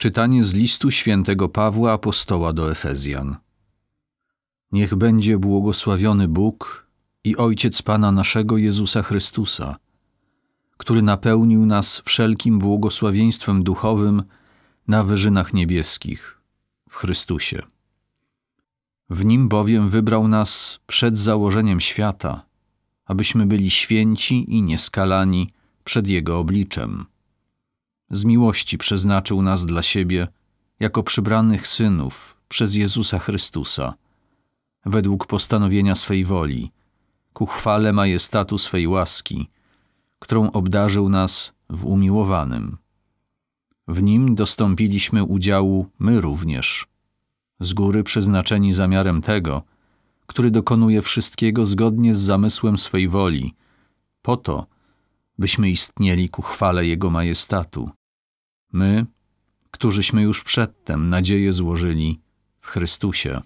Czytanie z listu świętego Pawła apostoła do Efezjan. Niech będzie błogosławiony Bóg i Ojciec Pana naszego Jezusa Chrystusa, który napełnił nas wszelkim błogosławieństwem duchowym na wyżynach niebieskich w Chrystusie. W nim bowiem wybrał nas przed założeniem świata, abyśmy byli święci i nieskalani przed Jego obliczem z miłości przeznaczył nas dla siebie jako przybranych synów przez Jezusa Chrystusa, według postanowienia swej woli, ku chwale majestatu swej łaski, którą obdarzył nas w umiłowanym. W nim dostąpiliśmy udziału my również, z góry przeznaczeni zamiarem tego, który dokonuje wszystkiego zgodnie z zamysłem swej woli, po to, byśmy istnieli ku chwale Jego majestatu My, którzyśmy już przedtem nadzieję złożyli w Chrystusie.